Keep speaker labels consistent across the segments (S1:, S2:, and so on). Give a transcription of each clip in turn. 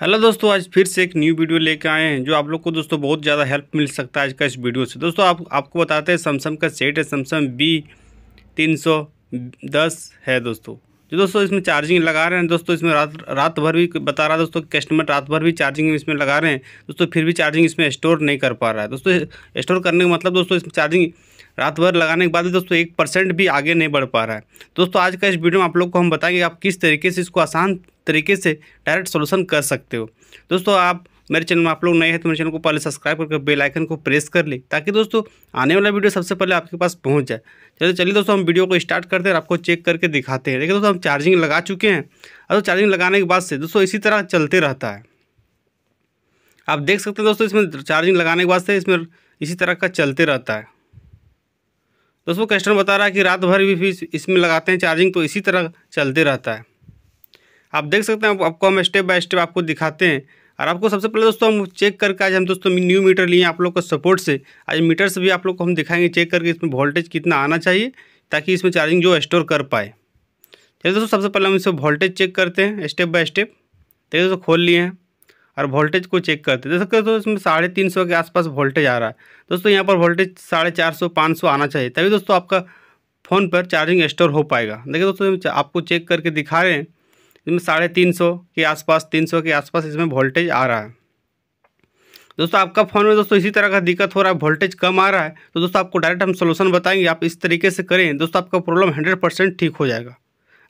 S1: hello दोस्तों आज फिर से एक न्यू वीडियो लेके आए हैं जो आप लोग को दोस्तों बहुत ज़्यादा हेल्प मिल सकता है आज का इस वीडियो से दोस्तों आप आपको बताते हैं सैमसंग का सेट है सैमसंग बी तीन सौ दस है दोस्तों जो दोस्तों इसमें चार्जिंग लगा रहे हैं दोस्तों इसमें रात रात भर भी बता रहा है दोस्तों कस्टमर रात भर भी चार्जिंग इसमें लगा रहे हैं दोस्तों फिर भी चार्जिंग इसमें स्टोर नहीं कर पा रहा है दोस्तों स्टोर करने का मतलब दोस्तों इसमें चार्जिंग रात भर लगाने के बाद भी दोस्तों एक परसेंट भी आगे नहीं बढ़ पा रहा है दोस्तों आज का इस वीडियो में आप लोग को हम बताएंगे आप किस तरीके से इसको आसान तरीके से डायरेक्ट सोल्यूशन कर सकते हो दोस्तों आप मेरे चैनल में आप लोग नए हैं तो मेरे चैनल को पहले सब्सक्राइब करके बेल आइकन को प्रेस कर ले ताकि दोस्तों आने वाला वीडियो सबसे पहले आपके पास पहुंच जाए चलिए चलिए दोस्तों हम वीडियो को स्टार्ट करते हैं और आपको चेक करके दिखाते हैं देखिए दोस्तों हम चार्जिंग लगा चुके हैं और तो चार्जिंग लगाने के बाद से दोस्तों इसी तरह चलते रहता है आप देख सकते हैं दोस्तों इसमें चार्जिंग लगाने के बाद से इसमें इसी तरह का चलते रहता है दोस्तों कस्टमर बता रहा है कि रात भर भी इसमें लगाते हैं चार्जिंग तो इसी तरह चलते रहता है आप देख सकते हैं आपको हम स्टेप बाय स्टेप आपको दिखाते हैं और आपको सबसे पहले दोस्तों हम चेक करके आज हम दोस्तों न्यू मीटर लिए आप लोग का सपोर्ट से आज मीटर से भी आप लोग को हम दिखाएंगे चेक करके इसमें वोल्टेज कितना आना चाहिए ताकि इसमें चार्जिंग जो स्टोर कर पाए चलिए दोस्तों सबसे पहले हम इसमें वोल्टेज चेक करते हैं स्टेप बाय स्टेप देखिए दोस्तों खोल लिए हैं और वोल्टेज को चेक करते हैं सकते दोस्तों इसमें साढ़े तीन सौ के आसपास वोल्टेज आ रहा है दोस्तों यहाँ पर वोल्टेज साढ़े चार सौ पाँच सौ आना चाहिए तभी दोस्तों आपका फ़ोन पर चार्जिंग स्टोर हो पाएगा देखिए दोस्तों आपको चेक करके दिखा रहे हैं इसमें साढ़े तीन सौ के आसपास तीन सौ के आसपास इसमें वोल्टेज आ रहा है दोस्तों आपका फ़ोन में दोस्तों इसी तरह का दिक्कत हो रहा है वोल्टेज कम आ रहा है तो दोस्तों आपको डायरेक्ट हम सोल्यूशन बताएंगे आप इस तरीके से करें दोस्तों आपका प्रॉब्लम हंड्रेड परसेंट ठीक हो जाएगा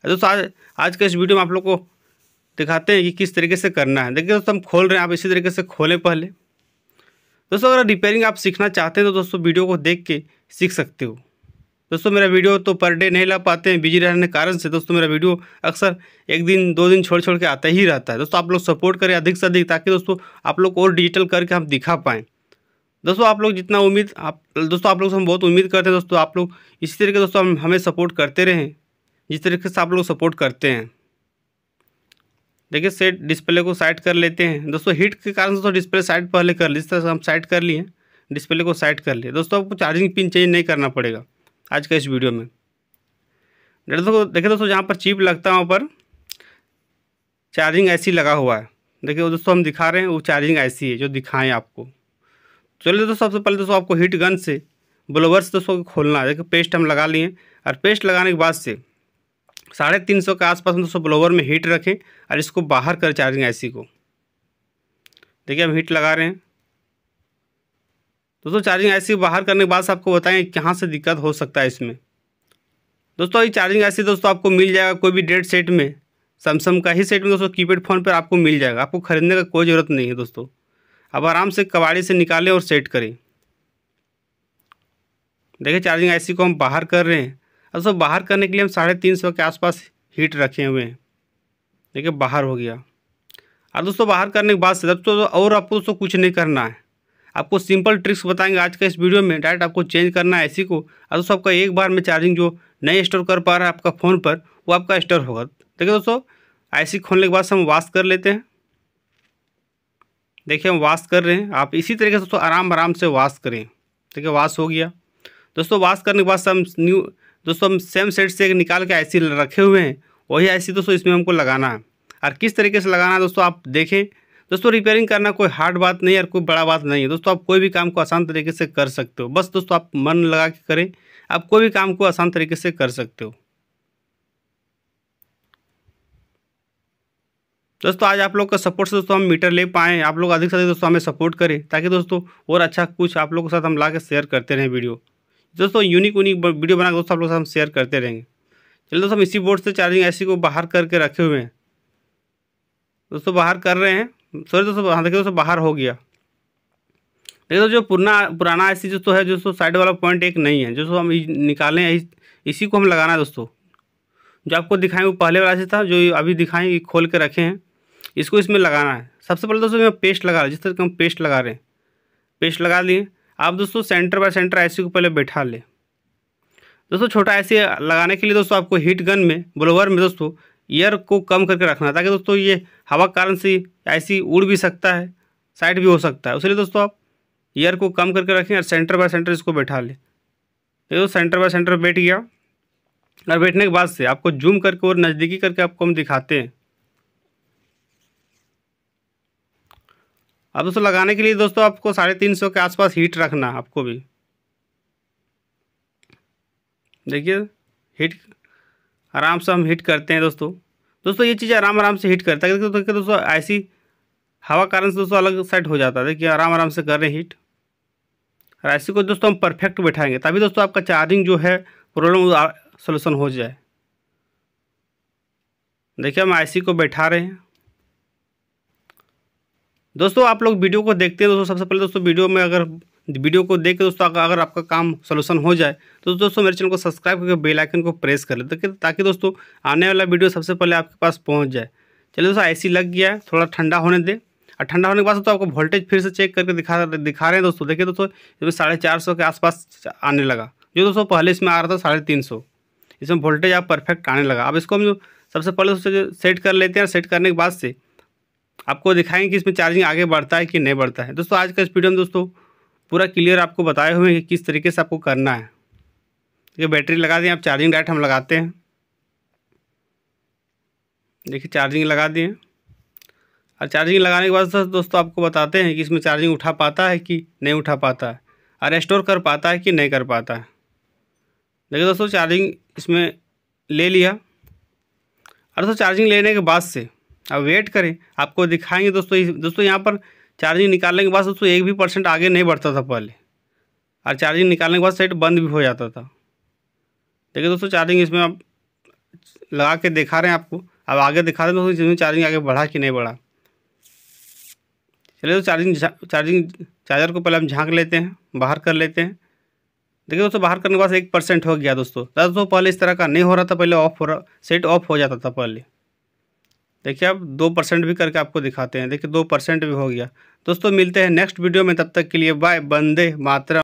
S1: दोस्तों आज आज के इस वीडियो में आप लोग को दिखाते हैं कि किस तरीके से करना है देखिए दोस्तों हम खोल रहे हैं आप इसी तरीके से खोलें पहले दोस्तों अगर रिपेयरिंग आप सीखना चाहते हैं तो दोस्तों वीडियो को देख के सीख सकते हो दोस्तों मेरा वीडियो तो पर डे नहीं ला पाते हैं बिजी रहने के कारण से दोस्तों मेरा वीडियो अक्सर एक दिन दो दिन छोड़ छोड़ के आता ही रहता है दोस्तों आप लोग सपोर्ट करें अधिक से अधिक ताकि दोस्तों आप लोग और डिजिटल करके हम दिखा पाएँ दोस्तों आप लोग जितना उम्मीद आप दोस्तों आप लोग से हम बहुत उम्मीद करते हैं दोस्तों आप लोग इसी तरीके दोस्तों हम हमें सपोर्ट करते रहें जिस तरीके से आप लोग सपोर्ट करते हैं देखिए सेट डिस्प्ले को साइड कर लेते हैं दोस्तों हीट के कारण दोस्तों डिस्प्ले साइड पहले कर लिए जिस तरह से हम साइड कर लिए डिस्प्ले को साइड कर लिए दोस्तों आपको चार्जिंग पिन चेंज नहीं करना पड़ेगा आज का इस वीडियो में दोस्तों देखिए दोस्तों जहाँ पर चिप लगता है वहाँ पर चार्जिंग ऐसी लगा हुआ है देखिए दोस्तों हम दिखा रहे हैं वो चार्जिंग ऐसी है जो दिखाएं आपको चलिए दोस्तों सबसे पहले दोस्तों आपको हीट गन से ब्लोवर्स दोस्तों खोलना है देखिए पेस्ट हम लगा लिए और पेस्ट लगाने के बाद से साढ़े तीन सौ के आसपास हम दोस्तों ब्लोवर में हीट रखें और इसको बाहर कर चार्जिंग ऐसी को देखिए हम हीट लगा रहे हैं दोस्तों चार्जिंग आईसी बाहर करने के बाद आपको बताएं कहाँ से दिक्कत हो सकता है इसमें दोस्तों ये चार्जिंग आईसी दोस्तों आपको मिल जाएगा कोई भी डेट सेट में सैमसंग का ही सेट में दोस्तों कीपैड फ़ोन पर आपको मिल जाएगा आपको खरीदने का कोई ज़रूरत नहीं है दोस्तों आप आराम से कबाड़ी से निकालें और सेट करें देखिए चार्जिंग आईसी को हम बाहर कर रहे हैं दोस्तों बाहर करने के लिए हम साढ़े तीन सौ के आसपास हीट रखे हुए हैं देखिए बाहर हो गया और दोस्तों बाहर करने के बाद से दोस्तों और आपको दोस्तों कुछ नहीं करना है आपको सिंपल ट्रिक्स बताएंगे आज का इस वीडियो में डायरेक्ट आपको चेंज करना है ऐसी को और दोस्तों आपका एक बार में चार्जिंग जो नहीं स्टोर कर पा रहा है आपका फ़ोन पर वो आपका स्टोर होगा देखिए दोस्तों ऐसी खोलने के बाद हम वाश कर लेते हैं देखिए हम वाश कर रहे हैं आप इसी तरीके से दोस्तों आराम आराम से वाश करें देखिए वाश हो गया दोस्तों वाश करने के बाद हम न्यू दोस्तों हम सेम सेट से एक निकाल के ऐसी रखे हुए हैं वही ऐसी दोस्तों इसमें हमको लगाना है और किस तरीके से लगाना है दोस्तों आप देखें दोस्तों रिपेयरिंग करना कोई हार्ड बात नहीं है और कोई बड़ा बात नहीं है दोस्तों आप कोई भी काम को आसान तरीके से कर सकते हो बस दोस्तों आप मन लगा के करें आप कोई भी काम को आसान तरीके से कर सकते हो दोस्तों आज आप लोग का सपोर्ट से दोस्तों हम मीटर ले पाएँ आप लोग अधिक से अधिक दोस्तों हमें सपोर्ट करें ताकि दोस्तों और अच्छा कुछ आप लोगों के साथ हम ला शेयर करते रहें वीडियो दोस्तों यूनिक यूनिक वीडियो बनाकर दोस्तों आप लोग हम शेयर करते रहेंगे चलिए दोस्तों हम इसी बोर्ड से चार्जिंग ऐसी को बाहर करके रखे हुए हैं दोस्तों बाहर कर रहे हैं सॉरी दोस्तों हाँ देखिए दोस्तों बाहर हो गया देखिए तो जो पुराना पुराना ऐसी जो तो है जो तो साइड वाला पॉइंट एक नहीं है जो तो हम निकालें इस, इसी को हम लगाना है दोस्तों जो आपको दिखाएं वो पहले वाला से था जो अभी दिखाएं ये खोल के रखे हैं इसको इसमें लगाना है सबसे पहले दोस्तों इसमें पेस्ट लगा रहे जिस तरह हम पेस्ट लगा रहे हैं पेस्ट लगा लिए आप दोस्तों सेंटर बाय सेंटर ऐसी को पहले बैठा लें दोस्तों छोटा ऐसे लगाने के लिए दोस्तों आपको हीट गन में ब्लोवर में दोस्तों एयर को कम करके रखना ताकि दोस्तों ये हवा के कारण से ऐसी उड़ भी सकता है साइड भी हो सकता है उसलिए दोस्तों आप एयर को कम करके रखें और सेंटर बाय सेंटर इसको बैठा लें ये तो सेंटर बाय सेंटर बैठ गया और बैठने के बाद से आपको जूम करके और नज़दीकी करके आपको हम दिखाते हैं अब दोस्तों लगाने के लिए दोस्तों आपको साढ़े तीन सौ के आसपास हीट रखना आपको भी देखिए हीट आराम से हम हीट करते हैं दोस्तों दोस्तों ये चीज़ आराम आराम से हीट करता है दोस्तों दोस्तों ऐसी हवा कारण से दोस्तों अलग सेट हो जाता है देखिए आराम आराम से कर रहे हैं हीट और ऐसी को दोस्तों हम परफेक्ट बैठाएंगे तभी दोस्तों आपका चार्जिंग जो है प्रॉब्लम सोल्यूशन हो जाए देखिए हम आईसी को बैठा रहे हैं दोस्तों आप लोग वीडियो को देखते हैं दोस्तों सबसे पहले दोस्तों वीडियो में अगर वीडियो को देख के दोस्तों अगर आपका काम सोल्यूशन हो जाए तो दोस्तों मेरे चैनल को सब्सक्राइब करके बेल आइकन को प्रेस कर लेते तो ताकि दोस्तों आने वाला वीडियो सबसे पहले आपके पास पहुँच जाए चलिए दोस्तों ऐसी लग गया है थोड़ा ठंडा होने दे और ठंडा होने के बाद तो आपको वोल्टेज फिर से चेक करके दिखा दिखा रहे हैं दोस्तों देखिए दोस्तों इसमें साढ़े चार सौ के आसपास आने लगा जो दोस्तों पहले इसमें आ रहा था साढ़े तीन सौ इसमें वोल्टेज आप परफेक्ट आने लगा अब इसको हम जो सबसे पहले दोस्तों सेट कर लेते हैं सेट करने के बाद से आपको दिखाएंगे कि इसमें चार्जिंग आगे बढ़ता है कि नहीं बढ़ता है दोस्तों आज का स्पीड में दोस्तों पूरा क्लियर आपको बताए हुए हैं कि किस तरीके से आपको करना है ये बैटरी लगा दें आप चार्जिंग डाइट हम लगाते हैं देखिए चार्जिंग लगा दिए और चार्जिंग लगाने के बाद दोस्तों आपको बताते हैं कि इसमें चार्जिंग उठा पाता है कि नहीं उठा पाता है और स्टोर कर पाता है कि नहीं कर पाता है देखिए दोस्तों चार्जिंग इसमें ले लिया और दोस्तों चार्जिंग लेने के बाद से अब वेट करें आपको दिखाएंगे दोस्तों दोस्तों यहाँ पर चार्जिंग निकालने के बाद उसको एक भी परसेंट आगे नहीं बढ़ता था पहले और चार्जिंग निकालने के बाद सेट बंद भी हो जाता था देखिए दोस्तों चार्जिंग इसमें आप लगा के दिखा रहे हैं आपको अब आगे दिखा रहे हैं दोस्तों जिसमें चार्जिंग आगे बढ़ा कि नहीं बढ़ा चलिए तो चार्जिंग चार्जिंग चार्जर को पहले हम झाँक लेते हैं बाहर कर लेते हैं देखिए दोस्तों बाहर करने के बाद एक परसेंट हो गया दोस्तों दोस्तों पहले इस तरह का नहीं हो रहा था पहले ऑफ हो रहा सेट ऑफ हो जाता था पहले देखिए अब दो परसेंट भी करके आपको दिखाते हैं देखिए दो परसेंट भी हो गया दोस्तों मिलते हैं नेक्स्ट वीडियो में तब तक के लिए बाय बंदे मातरम